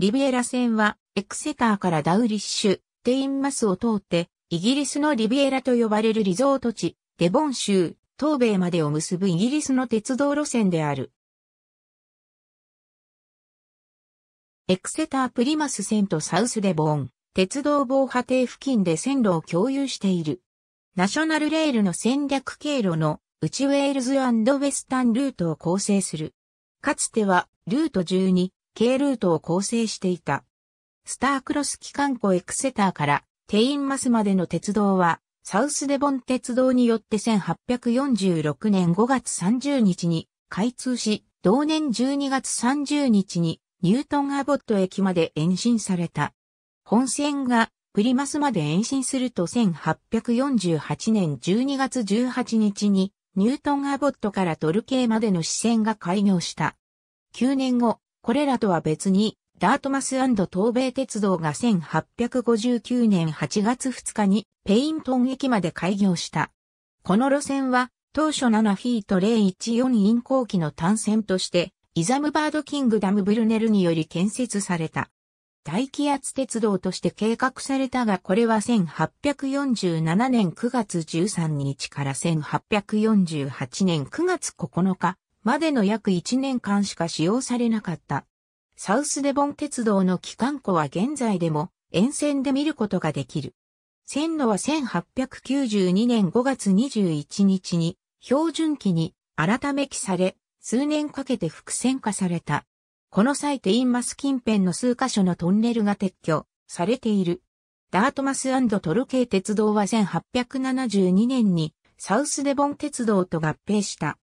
リビエラ線は、エクセターからダウリッシュ、テインマスを通って、イギリスのリビエラと呼ばれるリゾート地、デボン州、東米までを結ぶイギリスの鉄道路線である。エクセタープリマス線とサウスデボン、鉄道防波堤付近で線路を共有している。ナショナルレールの戦略経路の内ウェールズウェスタンルートを構成する。かつてはルート12、系ルートを構成していた。スタークロス機関庫エクセターからテインマスまでの鉄道は、サウスデボン鉄道によって1846年5月30日に開通し、同年12月30日にニュートンアボット駅まで延伸された。本線がプリマスまで延伸すると1848年12月18日にニュートンアボットからトルケイまでの支線が開業した。9年後、これらとは別に、ダートマス東米鉄道が1859年8月2日にペイントン駅まで開業した。この路線は当初7フィート014引ー機の単線としてイザムバードキングダムブルネルにより建設された。大気圧鉄道として計画されたがこれは1847年9月13日から1848年9月9日までの約1年間しか使用されなかった。サウスデボン鉄道の機関庫は現在でも沿線で見ることができる。線路は1892年5月21日に標準期に改め期され、数年かけて伏線化された。この際テインマス近辺の数カ所のトンネルが撤去されている。ダートマストルケー鉄道は1872年にサウスデボン鉄道と合併した。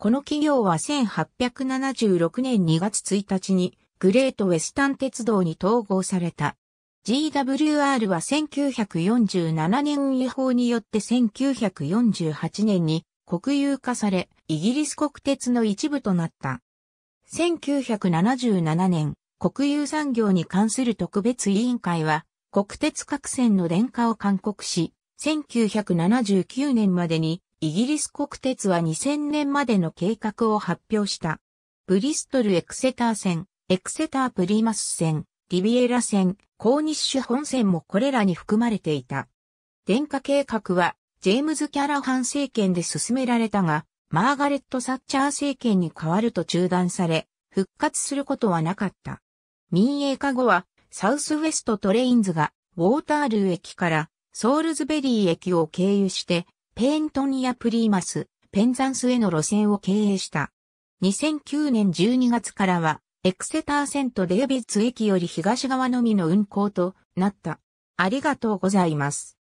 この企業は1876年2月1日にグレートウェスタン鉄道に統合された。GWR は1947年運輸法によって1948年に国有化され、イギリス国鉄の一部となった。1977年、国有産業に関する特別委員会は、国鉄各線の電化を勧告し、1979年までにイギリス国鉄は2000年までの計画を発表した。ブリストルエクセター線、エクセタープリマス線、リビエラ線、コーニッシュ本線もこれらに含まれていた。電化計画は、ジェームズ・キャラハン政権で進められたが、マーガレット・サッチャー政権に変わると中断され、復活することはなかった。民営化後は、サウスウェストトレインズが、ウォータールー駅からソールズベリー駅を経由して、ペーントニア・プリーマス、ペンザンスへの路線を経営した。2009年12月からは、エクセターセント・デイビッツ駅より東側のみの運行となった。ありがとうございます。